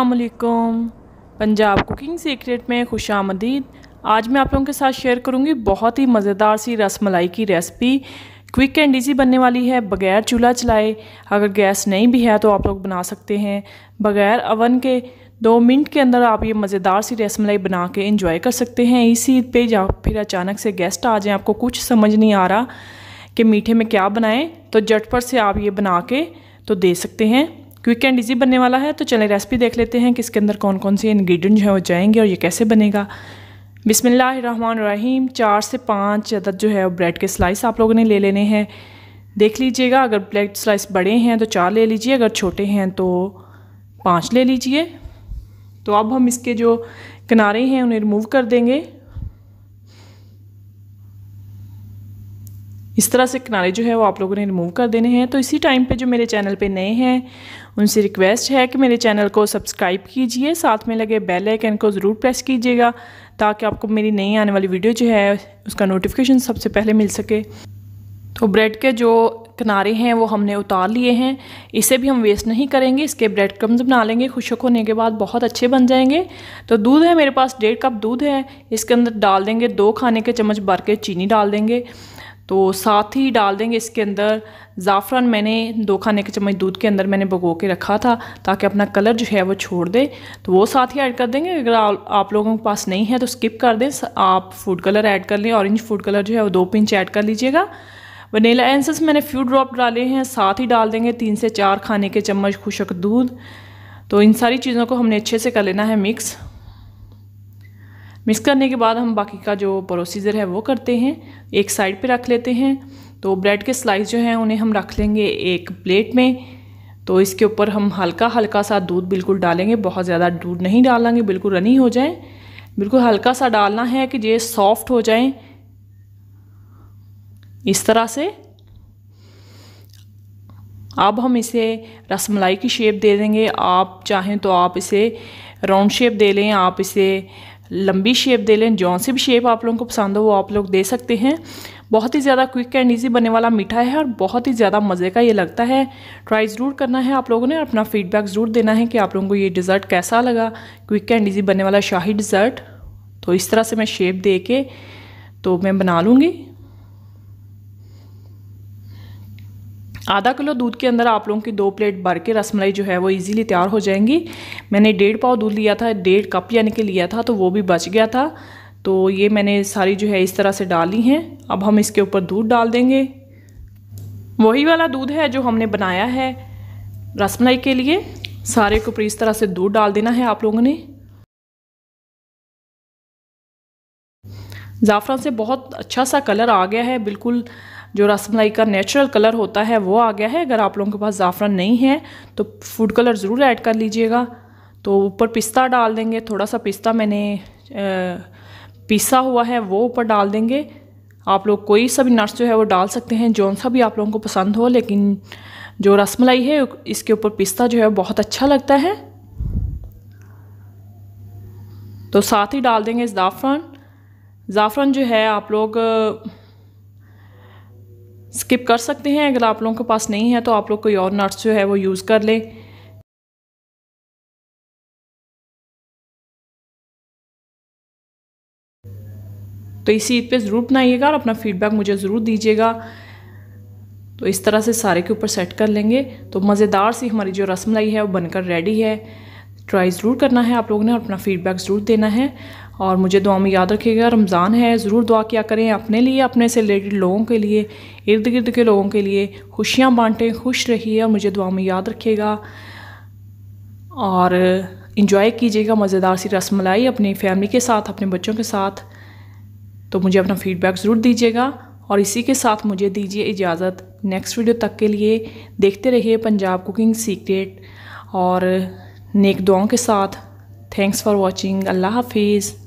असलकम Punjab cooking secret में खुश आमदीद आज मैं आप लोगों के साथ शेयर करूंगी बहुत ही मज़ेदार सी रस मलाई की रेसिपी क्विक एंड ईजी बनने वाली है बगैर चूल्हा चलाए अगर गैस नहीं भी है तो आप लोग बना सकते हैं बगैर अवन के दो मिनट के अंदर आप ये मज़ेदार सी रस मलाई बना के इंजॉय कर सकते हैं इसी पे या फिर अचानक से गेस्ट आ जाएँ आपको कुछ समझ नहीं आ रहा कि मीठे में क्या बनाएँ तो झटपट से आप ये बना के तो दे सकते हैं क्विक एंड इजी बनने वाला है तो चलें रेसिपी देख लेते हैं कि इसके अंदर कौन कौन से इन्ग्रीडियंट हैं वो जाएंगे और ये कैसे बनेगा बिसमीम चार से पाँच अदद जो है ब्रेड के स्लाइस आप लोगों ने ले लेने हैं देख लीजिएगा अगर ब्रेड स्लाइस बड़े हैं तो चार ले लीजिए अगर छोटे हैं तो पाँच ले लीजिए तो अब हम इसके जो किनारे हैं उन्हें रिमूव कर देंगे इस तरह से किनारे जो है वो आप लोगों ने रिमूव कर देने हैं तो इसी टाइम पे जो मेरे चैनल पे नए हैं उनसे रिक्वेस्ट है कि मेरे चैनल को सब्सक्राइब कीजिए साथ में लगे बेल आइकन को ज़रूर प्रेस कीजिएगा ताकि आपको मेरी नई आने वाली वीडियो जो है उसका नोटिफिकेशन सबसे पहले मिल सके तो ब्रेड के जो किनारे हैं वो हमने उतार लिए हैं इसे भी हम वेस्ट नहीं करेंगे इसके ब्रेड क्रम्स बना लेंगे खुशक होने के बाद बहुत अच्छे बन जाएंगे तो दूध है मेरे पास डेढ़ कप दूध है इसके अंदर डाल देंगे दो खाने के चम्मच भर के चीनी डाल देंगे तो साथ ही डाल देंगे इसके अंदर ज़ाफ़रान मैंने दो खाने के चम्मच दूध के अंदर मैंने भगो के रखा था ताकि अपना कलर जो है वो छोड़ दे तो वो साथ ही ऐड कर देंगे अगर आ, आप लोगों के पास नहीं है तो स्किप कर दें आप फूड कलर ऐड कर लें ऑरेंज फूड कलर जो है वो दो पिंच ऐड कर लीजिएगा वनीला एंसेस मैंने फ्यू ड्रॉप डाले हैं साथ ही डाल देंगे तीन से चार खाने के चम्मच खुशक दूध तो इन सारी चीज़ों को हमने अच्छे से कर लेना है मिक्स मिक्स करने के बाद हम बाकी का जो प्रोसीजर है वो करते हैं एक साइड पे रख लेते हैं तो ब्रेड के स्लाइस जो हैं उन्हें हम रख लेंगे एक प्लेट में तो इसके ऊपर हम हल्का हल्का सा दूध बिल्कुल डालेंगे बहुत ज़्यादा दूध नहीं डालेंगे बिल्कुल रनी हो जाए बिल्कुल हल्का सा डालना है कि ये सॉफ्ट हो जाए इस तरह से अब हम इसे रसमलाई की शेप दे देंगे आप चाहें तो आप इसे राउंड शेप दे लें आप इसे लंबी शेप दे लें जौन सी भी शेप आप लोगों को पसंद हो वो आप लोग दे सकते हैं बहुत ही ज़्यादा क्विक एंड ईजी बनने वाला मीठा है और बहुत ही ज़्यादा मज़े का ये लगता है ट्राई ज़रूर करना है आप लोगों ने अपना फीडबैक ज़रूर देना है कि आप लोगों को ये डिज़र्ट कैसा लगा क्विक एंड ईजी बनने वाला शाही डिज़र्ट तो इस तरह से मैं शेप दे के तो मैं बना लूँगी आधा किलो दूध के अंदर आप लोगों की दो प्लेट भर के रसमलाई जो है वो इजीली तैयार हो जाएंगी मैंने डेढ़ पाव दूध लिया था डेढ़ कप यानी कि लिया था तो वो भी बच गया था तो ये मैंने सारी जो है इस तरह से डाली हैं अब हम इसके ऊपर दूध डाल देंगे वही वाला दूध है जो हमने बनाया है रसमलाई के लिए सारे के ऊपर इस तरह से दूध डाल देना है आप लोगों ने ज़ाफ़रान से बहुत अच्छा सा कलर आ गया है बिल्कुल जो रसमलाई का नेचुरल कलर होता है वो आ गया है अगर आप लोगों के पास ज़ाफ़रान नहीं है तो फूड कलर ज़रूर ऐड कर लीजिएगा तो ऊपर पिस्ता डाल देंगे थोड़ा सा पिस्ता मैंने पिसा हुआ है वो ऊपर डाल देंगे आप लोग कोई सा भी नट्स जो है वो डाल सकते हैं जौन सा भी आप लोगों को पसंद हो लेकिन जो रसमलाई है इसके ऊपर पिस्ता जो है बहुत अच्छा लगता है तो साथ ही डाल देंगे ज़ाफ़रान ज़ाफ़रान जो है आप लोग स्किप कर सकते हैं अगर आप लोगों के पास नहीं है तो आप लोग कोई और नट्स जो है वो यूज़ कर लें तो इसी ईद पे ज़रूर बनाइएगा और अपना फीडबैक मुझे ज़रूर दीजिएगा तो इस तरह से सारे के ऊपर सेट कर लेंगे तो मज़ेदार सी हमारी जो रसमलाई है वो बनकर रेडी है ट्राई ज़रूर करना है आप लोगों ने और अपना फ़ीडबैक ज़रूर देना है और मुझे दुआ में याद रखिएगा रमज़ान है ज़रूर दुआ किया करें अपने लिए अपने से रिलेटेड लोगों के लिए इर्द गिर्द के लोगों के लिए खुशियाँ बांटें खुश रहिए और मुझे दुआ में याद रखिएगा और इन्जॉय कीजिएगा मज़ेदार सी रस मलाई अपनी फैमिली के साथ अपने बच्चों के साथ तो मुझे अपना फ़ीडबैक ज़रूर दीजिएगा और इसी के साथ मुझे दीजिए इजाज़त नेक्स्ट वीडियो तक के लिए देखते रहिए पंजाब कुकिंग सीक्रेट और नेक दुआओं के साथ थैंक्स फॉर वॉचिंग अल्लाह हाफिज़